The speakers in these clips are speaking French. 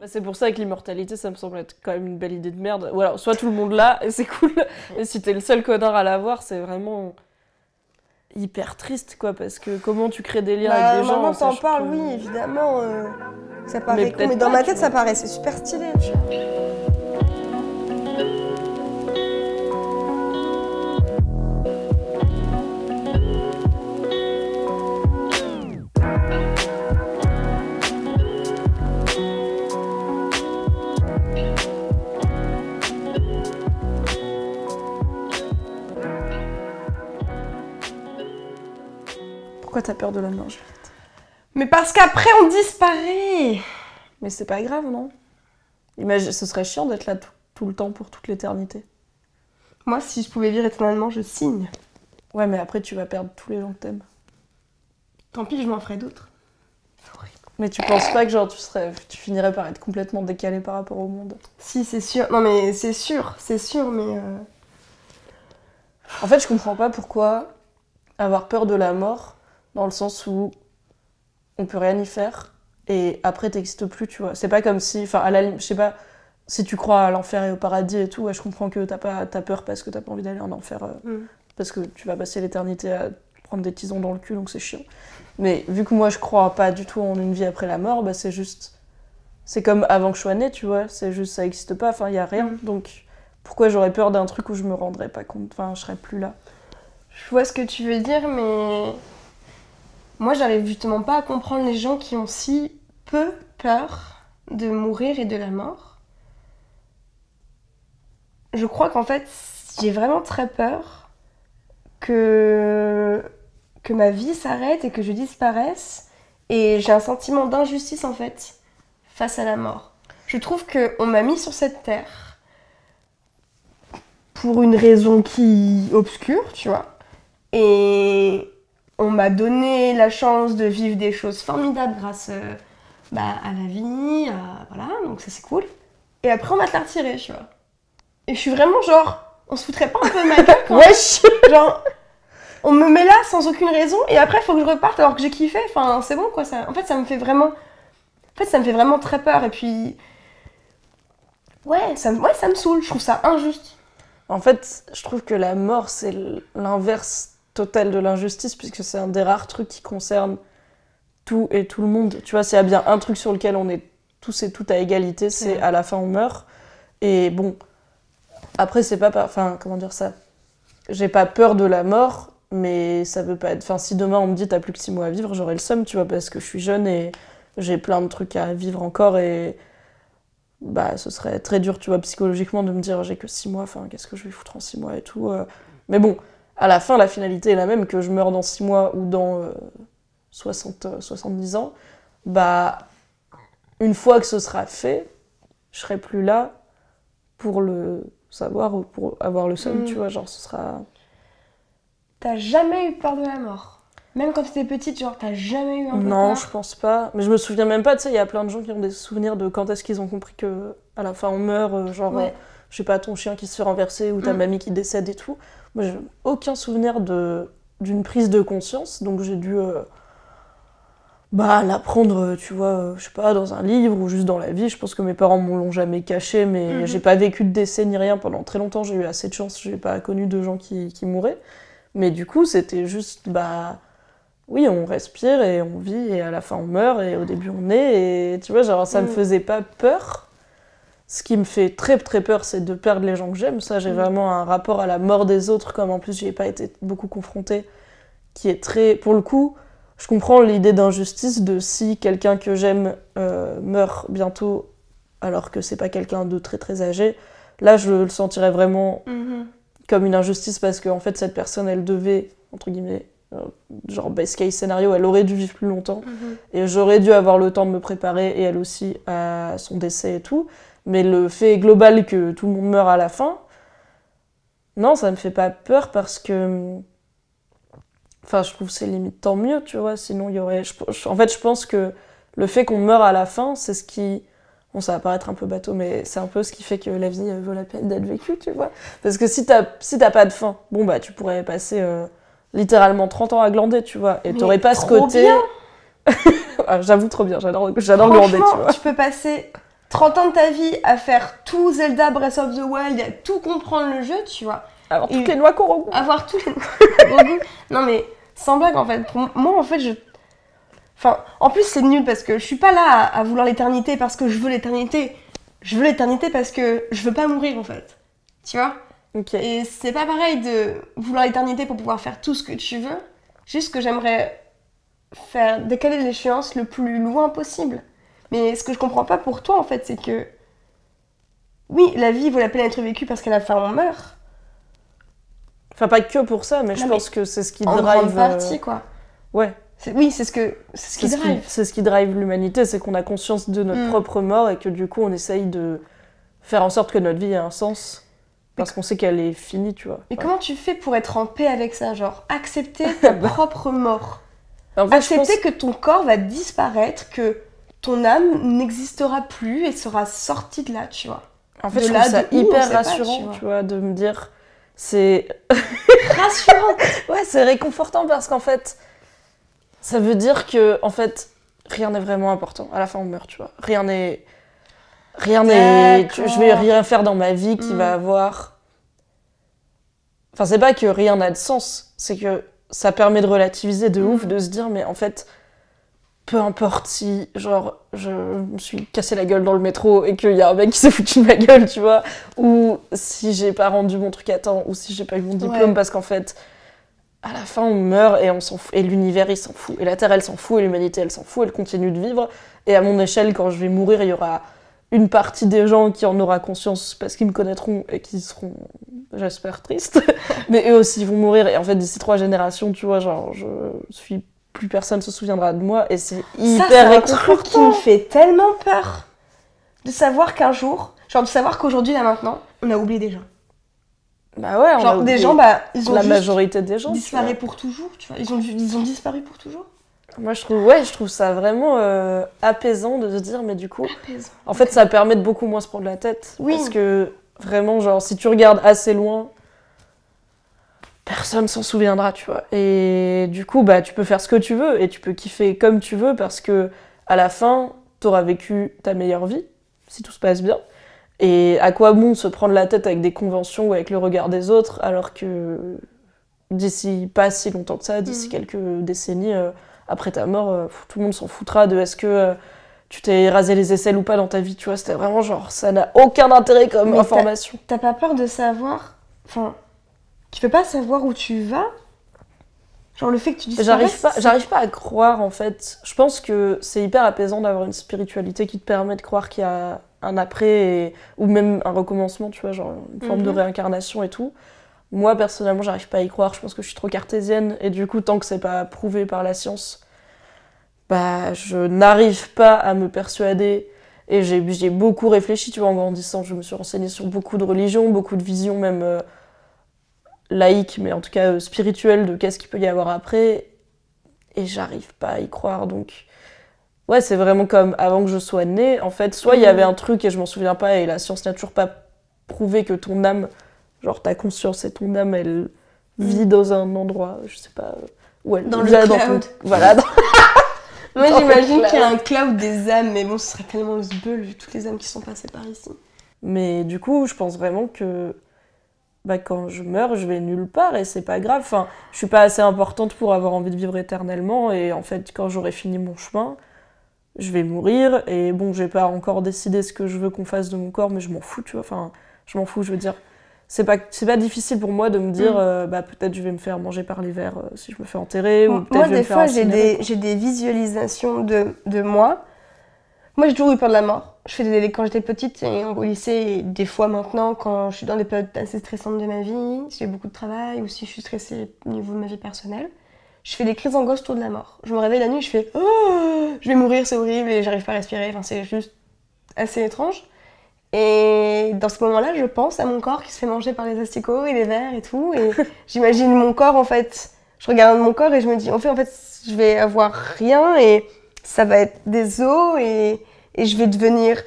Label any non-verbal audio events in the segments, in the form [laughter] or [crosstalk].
Bah, c'est pour ça que l'immortalité, ça me semble être quand même une belle idée de merde. Voilà, soit tout le monde là et c'est cool, [laughs] et si t'es le seul connard à l'avoir, c'est vraiment hyper triste, quoi, parce que comment tu crées des liens bah, avec des gens Maman t'en parle, oui, évidemment, euh, ça paraît mais, mais dans ma tête, ça paraît super stylé. t'as peur de la mort, Mais parce qu'après, on disparaît Mais c'est pas grave, non Imagine, Ce serait chiant d'être là tout, le temps pour toute l'éternité. Moi, si je pouvais vivre éternellement, je signe. Ouais, mais après, tu vas perdre tous les gens que t'aimes. Tant pis, je m'en ferai d'autres. Mais tu penses pas que genre tu serais, tu finirais par être complètement décalé par rapport au monde Si, c'est sûr. Non mais c'est sûr, c'est sûr, mais. Euh, en fait, je comprends pas pourquoi avoir peur de la mort, dans le sens où on peut rien y faire et après t'existes plus, tu vois. C'est pas comme si, enfin, à la je sais pas, si tu crois à l'enfer et au paradis et tout, je comprends que t'as pas as peur parce que t'as pas envie d'aller en enfer, euh, mm. parce que tu vas passer l'éternité à prendre des tisons dans le cul, donc c'est chiant. Mais vu que moi je crois pas du tout en une vie après la mort, bah, c'est juste, c'est comme avant que je sois née, tu vois, c'est juste ça existe pas, enfin il y a rien, mm. donc pourquoi j'aurais peur d'un truc où je me rendrais pas compte, enfin je serais plus là. Je vois ce que tu veux dire, mais moi, j'arrive justement pas à comprendre les gens qui ont si peu peur de mourir et de la mort. Je crois qu'en fait, j'ai vraiment très peur que, que ma vie s'arrête et que je disparaisse. Et j'ai un sentiment d'injustice en fait face à la mort. Je trouve qu'on m'a mis sur cette terre pour une raison qui obscure, tu vois. Et on m'a donné la chance de vivre des choses formidables grâce euh, bah, à la vie, voilà, donc ça c'est cool. Et après on m'a te la retirer, tu vois. Et je suis vraiment genre, on se foutrait pas un peu de ma [laughs] gueule Ouais, Genre, on me met là sans aucune raison et après il faut que je reparte alors que j'ai kiffé, enfin c'est bon quoi. Ça... En fait ça me fait vraiment... En fait ça me fait vraiment très peur et puis... Ouais, ça, ouais, ça me saoule, je trouve ça injuste. En fait, je trouve que la mort, c'est l'inverse total de l'injustice, puisque c'est un des rares trucs qui concerne tout et tout le monde. Tu vois, s'il y bien un truc sur lequel on est tous et tout à égalité, c'est à la fin on meurt. Et bon, après, c'est pas. Enfin, comment dire ça J'ai pas peur de la mort, mais ça veut pas être. Enfin, si demain on me dit t'as plus que six mois à vivre, j'aurai le seum, tu vois, parce que je suis jeune et j'ai plein de trucs à vivre encore et. Bah, ce serait très dur, tu vois, psychologiquement de me dire j'ai que 6 mois, enfin, qu'est-ce que je vais foutre en 6 mois et tout. Euh. Mais bon, à la fin, la finalité est la même, que je meurs dans 6 mois ou dans 60, euh, 70 euh, ans, bah, une fois que ce sera fait, je serai plus là pour le savoir ou pour avoir le seul. Hmm. tu vois, genre ce sera... T'as jamais eu peur de la mort Même quand étais petite, genre t'as jamais eu un peu Non, je pense pas. Mais je me souviens même pas, tu sais, il y a plein de gens qui ont des souvenirs de quand est-ce qu'ils ont compris que à la fin on meurt, euh, genre je sais pas, ton chien qui se fait renverser ou ta mm. mamie qui décède et tout. Moi, j'ai aucun souvenir de d'une prise de conscience, donc j'ai dû euh, bah l'apprendre, euh, tu vois, euh, je sais pas, dans un livre ou juste dans la vie. Je pense que mes parents m'ont l'ont jamais caché, mais mm-hmm. j'ai pas vécu de décès ni rien pendant très longtemps. J'ai eu assez de chance, j'ai pas connu de gens qui, qui mouraient. Mais du coup, c'était juste bah oui, on respire et on vit et à la fin on meurt et au ah. début on naît. et tu vois, genre ça me mm. faisait pas peur ce qui me fait très très peur, c'est de perdre les gens que j'aime. Ça, j'ai mm. vraiment un rapport à la mort des autres, comme en plus j'y ai pas été beaucoup confrontée, qui est très. Pour le coup, je comprends l'idée d'injustice de si quelqu'un que j'aime euh, meurt bientôt, alors que c'est pas quelqu'un de très très âgé. Là, je le sentirais vraiment mm-hmm. comme une injustice parce qu'en fait, cette personne, elle devait, entre guillemets, euh, genre best case scénario, elle aurait dû vivre plus longtemps mm-hmm. et j'aurais dû avoir le temps de me préparer et elle aussi à son décès et tout mais le fait global que tout le monde meurt à la fin, non, ça me fait pas peur parce que. Enfin, je trouve que c'est limite tant mieux, tu vois, sinon il y aurait. En fait, je pense que le fait qu'on meurt à la fin, c'est ce qui. Bon, ça va paraître un peu bateau, mais c'est un peu ce qui fait que la vie euh, vaut la peine d'être vécue, tu vois. Parce que si t'as si pas de fin, bon, bah, tu pourrais passer euh, littéralement 30 ans à glander, tu vois, et t'aurais pas ce côté. [laughs] Ah, j'avoue trop bien, j'adore glander, tu vois. Tu peux passer 30 ans de ta vie à faire tout Zelda Breath of the Wild, à tout comprendre le jeu, tu vois. Avoir toutes les noix Avoir toutes les noix [laughs] Non mais, sans blague en fait. moi en fait, je... Enfin, en plus c'est nul parce que je suis pas là à, vouloir l'éternité parce que je veux l'éternité. Je veux l'éternité parce que je veux pas mourir en fait. Tu vois Et c'est pas pareil de vouloir l'éternité pour pouvoir faire tout ce que tu veux. Juste que j'aimerais faire décaler l'échéance le plus loin possible. Mais ce que je comprends pas pour toi, en fait, c'est que. Oui, la vie vaut la peine d'être vécue parce qu'à la fin, on meurt. Enfin, pas que pour ça, mais je pense que c'est ce qui drive. En grande euh, partie, quoi. Ouais. Oui, c'est ce que ce qui drive. C'est ce qui drive l'humanité, c'est qu'on a conscience de notre hmm. propre mort et que du coup, on essaye de faire en sorte que notre vie ait un sens. Parce qu'on sait qu'elle est finie, tu vois. Mais comment tu fais pour être en paix avec ça Genre, accepter [laughs] ta propre mort. accepter que ton corps va disparaître, que ton âme n'existera plus et sera sortie de là, tu vois. En fait, je trouve ça hyper rassurant, tu, vois. de me dire, c'est [laughs] rassurant. [laughs] ouais, c'est réconfortant parce qu'en fait, ça veut dire que, en fait, rien n'est vraiment important. À la fin, on meurt, tu vois. Rien n'est, rien n'est, je vais rien faire dans ma vie qui va mm. avoir. Enfin, c'est pas que rien n'a de sens, c'est que ça permet de relativiser de mm. ouf, de se dire, mais en fait, peu importe si, genre, je me suis cassé la gueule dans le métro et qu'il y a un mec qui s'est foutu de ma gueule, tu vois, ou si j'ai pas rendu mon truc à temps, ou si j'ai pas eu mon diplôme, parce qu'en fait, à la fin, on meurt et on s'en fout, et l'univers, il s'en fout, et la Terre, elle s'en fout, et l'humanité, elle s'en fout, elle continue de vivre, et à mon échelle, quand je vais mourir, il y aura une partie des gens qui en aura conscience parce qu'ils me connaîtront et qui seront, j'espère, tristes, [laughs] mais eux aussi vont mourir. Et en fait, d'ici trois générations, tu vois, genre, je suis plus personne se souviendra de moi et c'est hyper un truc qui me fait tellement peur de savoir qu'un jour, genre de savoir qu'aujourd'hui là maintenant, on a oublié des gens. Bah ouais, on genre des gens bah ils ont la majorité des gens disparu pour toujours, tu vois, ils ont ils ont disparu pour toujours. Moi je trouve ouais, je trouve ça vraiment euh, apaisant de se dire mais du coup en fait ça permet de beaucoup moins se prendre la tête oui. parce que vraiment genre si tu regardes assez loin personne s'en souviendra, tu vois. Et du coup, bah, tu peux faire ce que tu veux et tu peux kiffer comme tu veux parce que à la fin, t'auras vécu ta meilleure vie si tout se passe bien. Et à quoi bon se prendre la tête avec des conventions ou avec le regard des autres alors que d'ici pas si longtemps que ça, d'ici mhm. quelques décennies euh, après ta mort, euh, tout le monde s'en foutra de est-ce que euh, tu t'es rasé les aisselles ou pas dans ta vie, tu vois. C'était vraiment genre ça n'a aucun intérêt comme information. T'as pas peur de savoir, enfin tu peux pas savoir où tu vas Genre le fait que tu J'arrive pas, j'arrive pas à croire en fait. Je pense que c'est hyper apaisant d'avoir une spiritualité qui te permet de croire qu'il y a un après ou même un recommencement, tu vois, genre une forme de mhm. réincarnation et tout. Moi personnellement, j'arrive pas à y croire. Je pense que je suis trop cartésienne et du coup, tant que c'est pas prouvé par la science, bah je n'arrive pas à me persuader. Et j'ai beaucoup réfléchi, tu vois, en grandissant, je me suis renseignée sur beaucoup de religions, beaucoup de visions même. Euh, laïque, mais en tout cas euh, spirituel spirituelle de qu'est-ce qu'il peut y avoir après. Et j'arrive pas à y croire. Donc, ouais, c'est vraiment comme avant que je sois née. En fait, soit il y mhm. avait un truc et je m'en souviens pas, et la science n'a toujours pas prouvé que ton âme, genre ta conscience et ton âme, elle mhm. vit dans un endroit, je sais pas, euh, où elle Dans le dans cloud. Voilà. [laughs] [laughs] Moi, j'imagine qu'il y a un cloud des âmes, mais bon, ce serait tellement le vu toutes les âmes qui sont passées par ici. Mais du coup, je pense vraiment que bah, quand je meurs, je vais nulle part et c'est pas grave. Enfin, je suis pas assez importante pour avoir envie de vivre éternellement et en fait, quand j'aurai fini mon chemin, je vais mourir et bon, j'ai pas encore décidé ce que je veux qu'on fasse de mon corps, mais je m'en fous, tu vois. Enfin, je m'en fous, je veux dire. C'est pas, c'est pas difficile pour moi de me dire, mm. euh, bah, peut-être je vais me faire manger par les vers euh, si je me fais enterrer. ou moi, des fois, j'ai des, j'ai visualisations de, de moi. Moi, j'ai toujours eu peur de la mort je fais des, quand j'étais petite et au lycée, des fois maintenant, quand je suis dans des périodes assez stressantes de ma vie, si j'ai beaucoup de travail ou si je suis stressée au niveau de ma vie personnelle, je fais des crises d'angoisse autour de la mort. Je me réveille la nuit, je fais oh, je vais mourir, c'est horrible et j'arrive pas à respirer. Enfin, c'est juste assez étrange. Et dans ce moment-là, je pense à mon corps qui se fait manger par les asticots et les vers et tout. Et [laughs] j'imagine mon corps en fait. Je regarde mon corps et je me dis en fait, en fait, je vais avoir rien et ça va être des os et et je vais devenir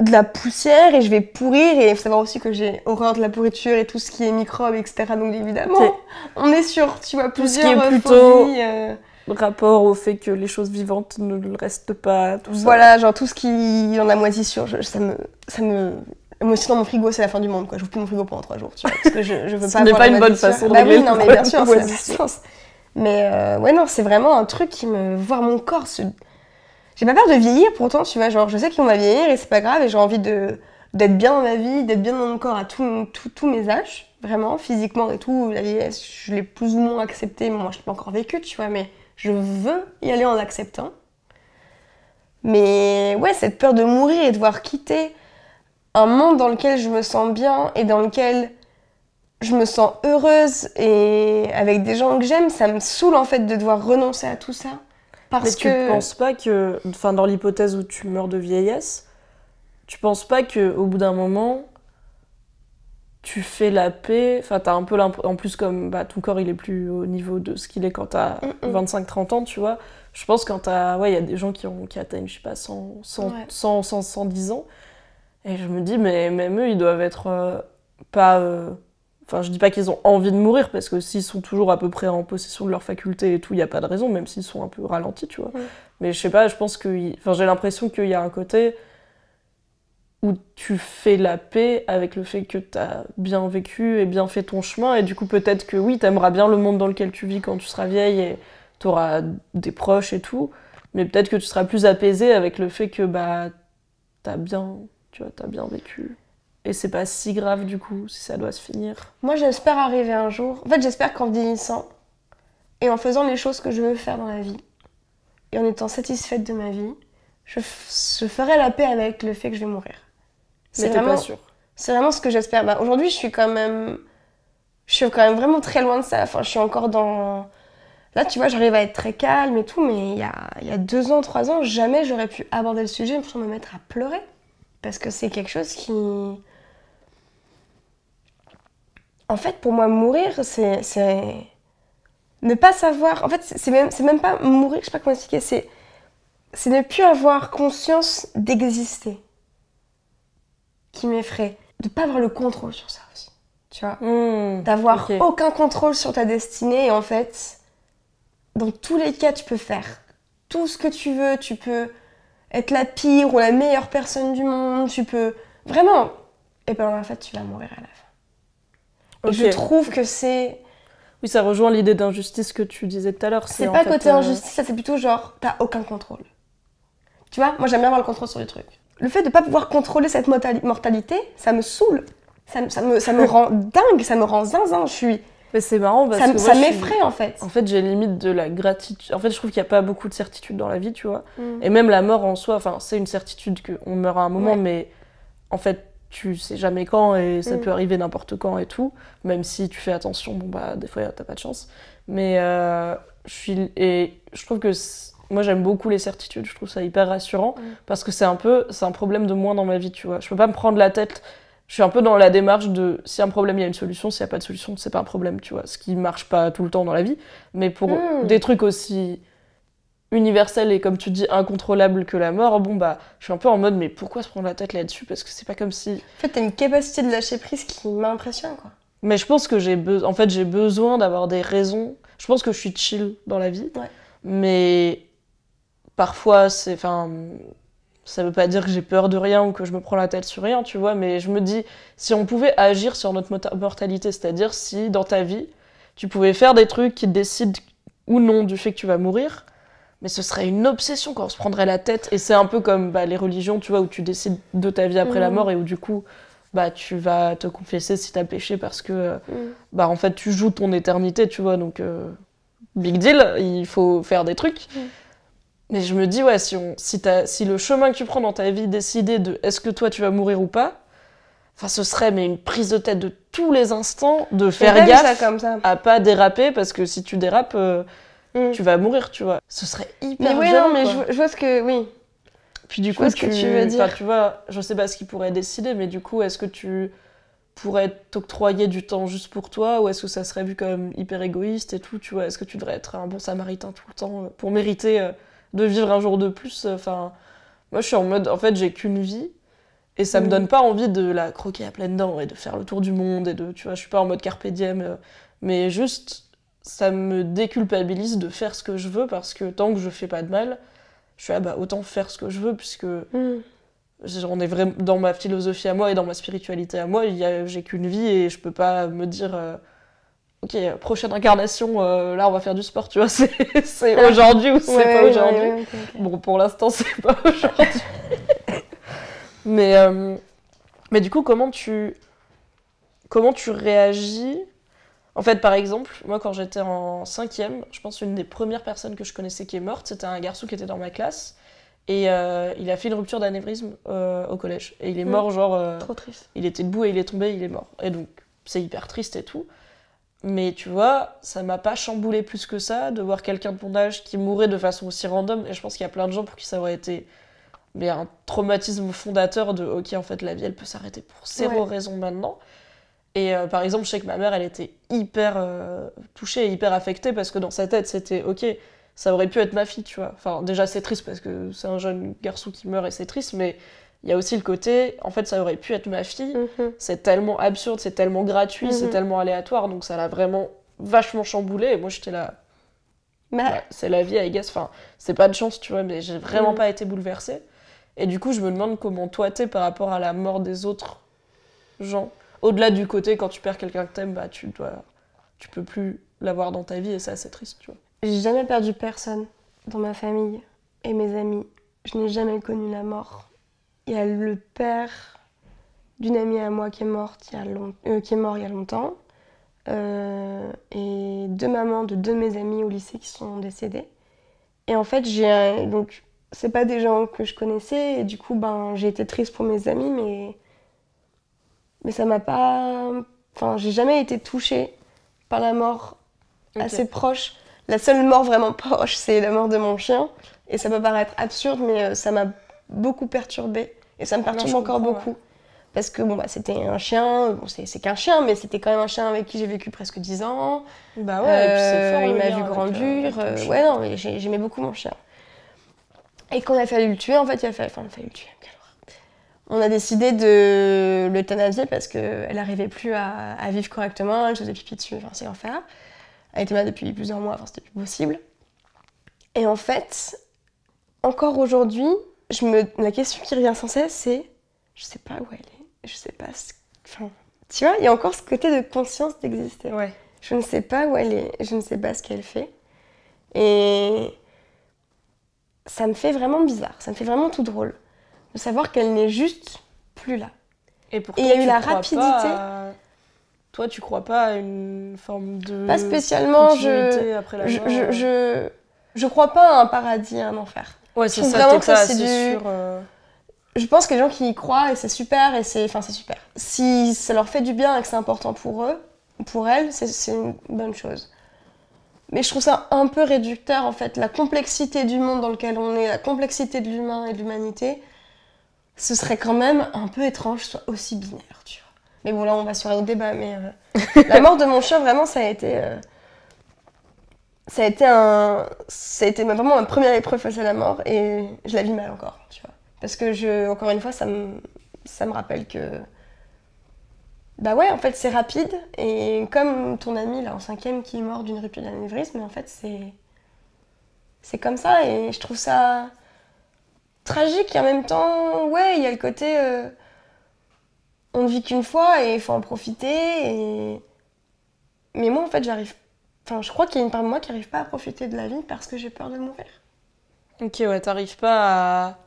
de la poussière et je vais pourrir et il faut savoir aussi que j'ai horreur de la pourriture et tout ce qui est microbes etc donc évidemment on est sur tu vois plusieurs tout ce euh, plutôt euh. rapport au fait que les choses vivantes ne le restent pas voilà genre tout ce qui en a moisissure je, ça me ça me moi aussi dans mon frigo c'est la fin du monde quoi vous plus mon frigo pendant trois jours tu vois parce que je, je veux pas ce n'est pas une bonne façon de vivre. Bah non mais bien sûr mais euh, ouais non c'est vraiment un truc qui me voir mon corps se j'ai pas peur de vieillir pourtant, tu vois, genre je sais qu'on va vieillir et c'est pas grave et j'ai envie de d'être bien dans ma vie, d'être bien dans mon corps à tous mes âges, vraiment, physiquement et tout, la vieillesse, je l'ai plus ou moins acceptée, moi je l'ai pas encore vécu, tu vois, mais je veux y aller en l'acceptant. Mais ouais, cette peur de mourir et de devoir quitter un monde dans lequel je me sens bien et dans lequel je me sens heureuse et avec des gens que j'aime, ça me saoule en fait de devoir renoncer à tout ça. Parce Mais que... tu penses pas que, enfin, dans l'hypothèse où tu meurs de vieillesse, tu penses pas que au bout d'un moment, tu fais la paix. Enfin, t'as un peu En plus, comme bah, ton corps, il est plus au niveau de ce qu'il est quand t'as as mm, 25-30 mm. ans, tu vois. Je pense quand t'as. Ouais, il y a des gens qui, ont, qui atteignent, je sais pas, 100, 110 ans. Et je me dis, mais même eux, ils doivent être euh, pas. Euh, Enfin, je dis pas qu'ils ont envie de mourir, parce que s'ils sont toujours à peu près en possession de leurs facultés et tout, il n'y a pas de raison, même s'ils sont un peu ralentis, tu vois. Mais je sais pas, je pense que. Enfin, j'ai l'impression qu'il y a un côté où tu fais la paix avec le fait que t'as bien vécu et bien fait ton chemin, et du coup, peut-être que oui, t'aimeras bien le monde dans lequel tu vis quand tu seras vieille et t'auras des proches et tout, mais peut-être que tu seras plus apaisé avec le fait que, bah, t'as bien. Tu vois, t'as bien vécu et c'est pas si grave du coup si ça doit se finir. Moi j'espère arriver un jour. En fait j'espère qu'en vieillissant et en faisant les choses que je veux faire dans la vie et en étant satisfaite de ma vie, je, je ferai la paix avec le fait que je vais mourir. C'est vraiment sûr. C'est vraiment ce que j'espère. Bah, aujourd'hui je suis quand même je suis quand même vraiment très loin de ça. Enfin je suis encore dans Là, tu vois, j'arrive à être très calme et tout, mais il y a, il y a deux ans, trois ans, jamais j'aurais pu aborder le sujet pour me mettre à pleurer. Parce que c'est quelque chose qui. En fait, pour moi, mourir, c'est. Ne pas savoir. En fait, c'est même, même pas mourir, je sais pas comment expliquer. C'est c'est ne plus avoir conscience d'exister qui m'effraie. De pas avoir le contrôle sur ça aussi, tu vois. Hmm, D'avoir aucun contrôle sur ta destinée et en fait, dans tous les cas, tu peux faire tout ce que tu veux, tu peux être la pire ou la meilleure personne du monde, tu peux vraiment. Et eh ben en fait, tu vas mourir à la fin. je trouve que c'est. Oui, ça rejoint l'idée d'injustice que tu disais tout à l'heure. C'est pas côté euh, injustice, ça c'est plutôt genre t'as aucun contrôle. Tu vois, moi j'aime bien avoir le contrôle sur les trucs. Le fait de pas pouvoir contrôler cette mortalité, ça me saoule. Ça, me, ça me [laughs] rend dingue, ça me rend zinzin. Je suis mais c'est marrant parce ça, que ça m'effraie en fait. En fait, j'ai limite de la gratitude. En fait, je trouve qu'il n'y a pas beaucoup de certitudes dans la vie, tu vois. Mm. Et même la mort en soi, enfin, c'est une certitude qu'on meurt à un moment, mais en fait, tu sais jamais quand et ça mm. peut arriver n'importe quand et tout. Même si tu fais attention, bon bah, des fois, t'as pas de chance. Mais euh, je suis et je trouve que moi j'aime beaucoup les certitudes. Je trouve ça hyper rassurant mm. parce que c'est un peu, c'est un problème de moins dans ma vie, tu vois. Je peux pas me prendre la tête je suis un peu dans la démarche de si un problème, il y a une solution, s'il n'y a pas de solution, c'est pas un problème, tu vois. Ce qui marche pas tout le temps dans la vie, mais pour hmm. des trucs aussi universels et comme tu dis incontrôlables que la mort, bon bah, je suis un peu en mode mais pourquoi se prendre la tête là-dessus parce que c'est pas comme si. En fait, t'as une capacité de lâcher prise qui m'impressionne quoi. Mais je pense que j'ai besoin, en fait, j'ai besoin d'avoir des raisons. Je pense que je suis chill dans la vie, mais parfois c'est, enfin, ça veut pas dire que j'ai peur de rien ou que je me prends la tête sur rien, tu vois, mais je me dis, si on pouvait agir sur notre mortalité, c'est-à-dire si dans ta vie, tu pouvais faire des trucs qui décident ou non du fait que tu vas mourir, mais ce serait une obsession quand on se prendrait la tête. Et c'est un peu comme bah, les religions, tu vois, où tu décides de ta vie après la mmh. mort et où du coup, bah, tu vas te confesser si t'as péché parce que, mmh. bah, en fait, tu joues ton éternité, tu vois, donc, euh, big deal, il faut faire des trucs. Mmh. Mais je me dis, ouais, si, si, as, si le chemin que tu prends dans ta vie décidait de est-ce que toi tu vas mourir ou pas, enfin ce serait mais une prise de tête de tous les instants de faire gaffe à pas déraper parce que si tu dérapes, euh, mm. tu vas mourir, tu vois. Ce serait hyper Mais oui, non, mais je, vois ce que. Oui. Puis du coup, ce que tu veux dire. Tu vois, je sais pas ce qui pourrait décider, mais du coup, est-ce que tu pourrais t'octroyer du temps juste pour toi ou est-ce que ça serait vu comme hyper égoïste et tout, tu vois Est-ce que tu devrais être un bon samaritain tout le temps euh, pour mériter euh, de vivre un jour de plus. Euh, enfin, moi, je suis en mode, en fait, j'ai qu'une vie. Et ça me mm. donne pas envie de la croquer à pleines dents et de faire le tour du monde et de, tu vois, je suis pas en mode carpe diem, euh, mais juste, ça me déculpabilise de faire ce que je veux parce que tant que je fais pas de mal, je suis à bah autant faire ce que je veux puisque on mm. est vraiment dans ma philosophie à moi et dans ma spiritualité à moi, j'ai qu'une vie et je peux pas me dire. Euh, ok, prochaine incarnation, euh, là on va faire du sport, tu vois, [laughs] c'est, ah. aujourd'hui ou c'est pas aujourd'hui. Bon, pour l'instant, [laughs] c'est pas aujourd'hui. [laughs] mais, euh, mais du coup, comment tu, comment tu réagis En fait, par exemple, moi quand j'étais en cinquième, je pense une des premières personnes que je connaissais qui est morte, c'était un garçon qui était dans ma classe. Et euh, il a fait une rupture d'anévrisme au collège. Et il est hmm. mort, genre. Trop triste. Il était debout et il est tombé, il est mort. Et donc, c'est hyper triste et tout. Mais tu vois, ça m'a pas chamboulé plus que ça de voir quelqu'un de mon âge qui mourait de façon aussi random. Et je pense qu'il y a plein de gens pour qui ça aurait été un traumatisme fondateur de ok, en fait, la vie elle peut s'arrêter pour zéro raison maintenant. Et euh, par exemple, je sais que ma mère elle était hyper euh, touchée et hyper affectée parce que dans sa tête c'était ok, ça aurait pu être ma fille, tu vois. Enfin, déjà c'est triste parce que c'est un jeune garçon qui meurt et c'est triste, mais il y a aussi le côté, en fait, ça aurait pu être ma fille. Mhm. C'est tellement absurde, c'est tellement gratuit, c'est mhm. tellement aléatoire. Donc ça l'a vraiment vachement chamboulé. Et moi, j'étais là. Mais... Bah, c'est la vie, I guess. Enfin, c'est pas de chance, tu vois, mais j'ai vraiment mhm. pas été bouleversée. Et du coup, je me demande comment toi t'es par rapport à la mort des autres gens. Au-delà du côté, quand tu perds quelqu'un que t'aimes, bah, tu dois. Tu peux plus l'avoir dans ta vie et ça, assez triste, tu vois. J'ai jamais perdu personne dans ma famille et mes amis. Je n'ai jamais connu la mort il y a le père d'une amie à moi qui est, morte il y a euh, qui est mort il y a longtemps. Euh, et deux mamans de deux de mes amis au lycée qui sont décédées. Et en fait, j'ai donc c'est pas des gens que je connaissais et du coup ben j'ai été triste pour mes amis mais mais ça m'a pas enfin j'ai jamais été touchée par la mort assez proche. La seule mort vraiment proche, c'est la mort de mon chien et ça peut paraître absurde mais euh, ça m'a beaucoup perturbée et ça me ah perturbe encore beaucoup. Parce que bon, bah, c'était un chien, bon, c'est qu'un chien, mais c'était quand même un chien avec qui j'ai vécu presque 10 ans. Bah ouais, et puis euh, Il m'a vu euh, grandir. Euh, ouais, non, j'aimais beaucoup mon chien. Et qu'on a fallu le tuer, en fait, il a fallu, enfin, a fallu le tuer. On a décidé de l'euthanasier parce qu'elle n'arrivait plus à, vivre correctement, elle faisait pipi dessus, enfin, c'est l'enfer. Elle était malade depuis plusieurs mois, enfin, c'était plus possible. Et en fait, encore aujourd'hui, je me, la question qui revient sans cesse, c'est je sais pas où elle est, je sais pas ce. Enfin, tu vois, il y a encore ce côté de conscience d'exister. Ouais. Je ne sais pas où elle est, je ne sais pas ce qu'elle fait. Et ça me fait vraiment bizarre, ça me fait vraiment tout drôle de savoir qu'elle n'est juste plus là. Et il y a eu la rapidité. Toi, tu crois pas à une forme de. Pas spécialement, je... je, je, euh. je, je, crois pas à un paradis, à un enfer. Ouais, ça, c'est euh. Je pense que les gens qui y croient, et c'est super, et c'est... Enfin, super. Si ça leur fait du bien et que c'est important pour eux, pour elles, c'est une bonne chose. Mais je trouve ça un peu réducteur, en fait. La complexité du monde dans lequel on est, la complexité de l'humain et de l'humanité, ce serait quand même un peu étrange, soit aussi binaire, tu vois. Mais bon, là, on va sur un débat, mais... Euh, [laughs] la mort de mon chien, vraiment, ça a été... Euh, ça a été un, ça vraiment ma première épreuve face à la mort et je la vis mal encore, tu vois. Parce que je, encore une fois, ça me, ça me rappelle que, bah ouais, en fait, c'est rapide et comme ton ami là en cinquième qui est mort d'une rupture d'anévrisme, en fait, c'est, c'est comme ça et je trouve ça tragique et en même temps, ouais, il y a le côté, euh, on ne vit qu'une fois et il faut en profiter mais moi en fait j'arrive Enfin, je crois qu'il y a une part de moi qui n'arrive pas à profiter de la vie parce que j'ai peur de mourir. Ok, ouais, t'arrives pas à.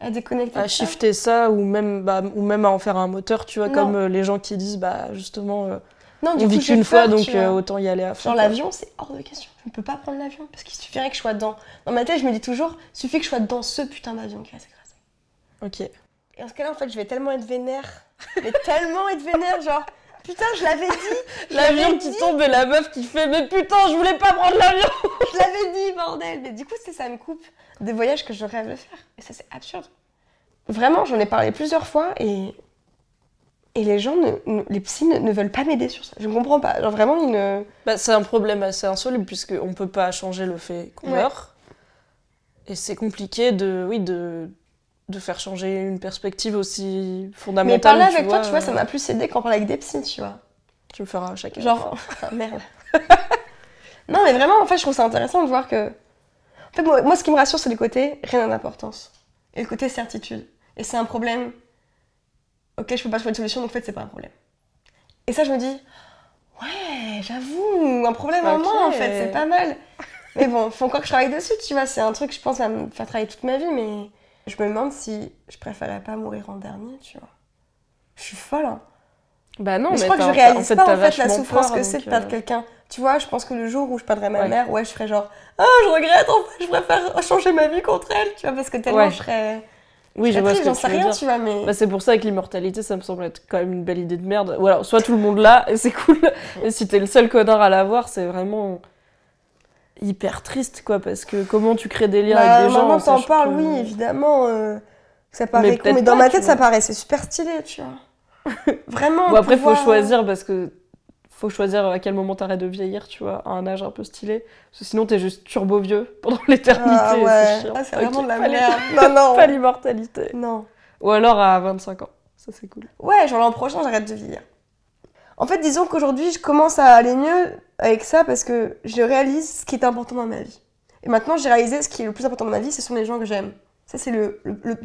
À déconnecter. À shifter ça, ou, même, bah, ou même à en faire un moteur, tu vois, comme euh, les gens qui disent, bah justement, euh, non, du on coup, vit qu'une fois, donc euh, autant y aller à fond. Genre l'avion, c'est hors de question. Je ne peux pas prendre l'avion parce qu'il suffirait que je sois dans. Dans ma tête, je me dis toujours, suffit que je sois dedans, ce putain d'avion qui va s'écraser. Ok. Et en ce cas-là, en fait, je vais tellement être vénère, mais tellement être vénère, genre. Putain, je l'avais dit. L'avion qui tombe et la meuf qui fait Mais putain, je voulais pas prendre l'avion. [laughs] je l'avais dit, bordel. Mais du coup, c'est ça me coupe des voyages que je rêve de faire. Et ça, c'est absurde. Vraiment, j'en ai parlé plusieurs fois et. Et les gens, les psys ne, veulent pas m'aider sur ça. Je ne comprends pas. Genre vraiment, ils ne. Bah, c'est un problème assez insoluble puisqu'on ne peut pas changer le fait qu'on meurt. Et c'est compliqué de, oui, de, de faire changer une perspective aussi fondamentale. Mais parler avec toi, tu vois, ça m'a plus aidé qu'en parler avec des psys, tu vois. Tu me feras chacun. Genre, [laughs] ah, merde. [laughs] non, mais vraiment, en fait, je trouve ça intéressant de voir que. En fait, moi, ce qui me rassure, c'est le côté rien d'importance. Et le côté certitude. Et c'est un problème OK, je peux pas trouver de solution, donc en fait, c'est pas un problème. Et ça, je me dis, ouais, j'avoue, un problème en moi, en fait, c'est pas mal. mais bon, faut encore que je travaille dessus, tu vois. C'est un truc, je pense, à me faire travailler toute ma vie, mais. Je me demande si je préférais pas mourir en dernier, tu vois. Je suis folle, hein. Bah non, mais, je crois que je réalise pas en fait la souffrance que c'est de perdre euh. quelqu'un. Tu vois, je pense que le jour où je perdrais ma mère, ouais, je ferais genre ah je regrette, en fait, je préfère changer ma vie contre elle, tu vois, parce que tellement je serais. Oui, je, que sais rien, tu vois, mais. Bah, c'est pour ça que l'immortalité, ça me semble être quand même une belle idée de merde. Voilà, soit tout le monde là, et c'est cool, et si t'es le seul connard à l'avoir, c'est vraiment hyper triste, quoi, parce que comment tu crées des liens bah, avec des gens Maman t'en parle, oui, évidemment. Euh, ça paraît mais, con, mais dans ma tête, ça paraît c'est super stylé, tu vois. [laughs] Vraiment. après, faut euh, choisir parce que faut choisir à quel moment t'arrêtes de vieillir, tu vois, à un âge un peu stylé. Parce que sinon, t'es juste turbo vieux pendant [laughs] l'éternité. Ah ouais, ah, c'est vraiment de la merde. Non, non. [laughs] pas l'immortalité. Non. Ou alors à 25 ans. Ça, c'est cool. Ouais, genre l'an prochain, j'arrête de vieillir. En fait, disons qu'aujourd'hui, je commence à aller mieux avec ça parce que je réalise ce qui est important dans ma vie. Et maintenant, j'ai réalisé ce qui est le plus important dans ma vie, ce sont les gens que j'aime. Ça, c'est le,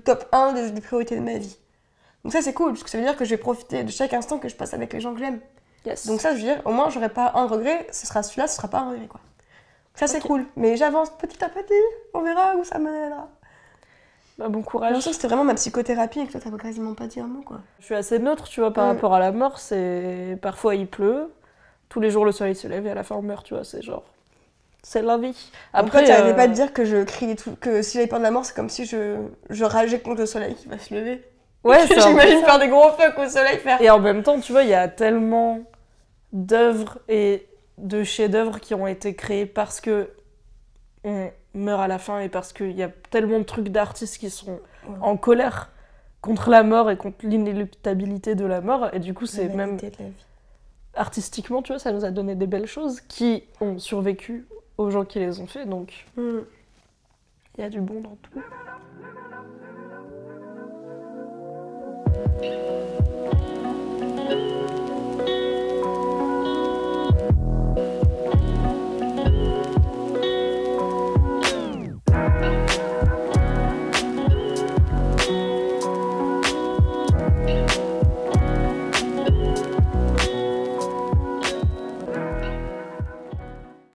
top 1 des, priorités de ma vie. Donc ça, c'est cool, parce que ça veut dire que je vais profiter de chaque instant que je passe avec les gens que j'aime. Donc ça, je veux dire, au moins, j'aurai pas un regret, ce sera celui-là, ce sera pas un regret, quoi. ça, c'est cool. Mais j'avance petit à petit, on verra où ça m'aidera. Bah, bon courage. c'était vraiment ma psychothérapie et que toi, t'as quasiment pas dit un mot, quoi. Je suis assez neutre, tu vois, par rapport à la mort. C'est parfois il pleut, tous les jours le soleil se lève et à la fin on meurt, tu vois. C'est genre, c'est la vie. Après, tu euh, pas de dire que je que si j'avais peur de la mort, c'est comme si je, je rageais contre le soleil qui va se lever. Ouais, [laughs] j'imagine faire des gros fuck au soleil faire. Et en même temps, tu vois, il y a tellement d'œuvres et de chefs-d'œuvre qui ont été créés parce que meurt à la fin et parce qu'il y a tellement de trucs d'artistes qui sont en colère contre la mort et contre l'inéluctabilité de la mort. Et du coup, c'est même. Artistiquement, tu vois, ça nous a donné des belles choses qui ont survécu aux gens qui les ont fait. Donc, mm. il y a du bon dans tout.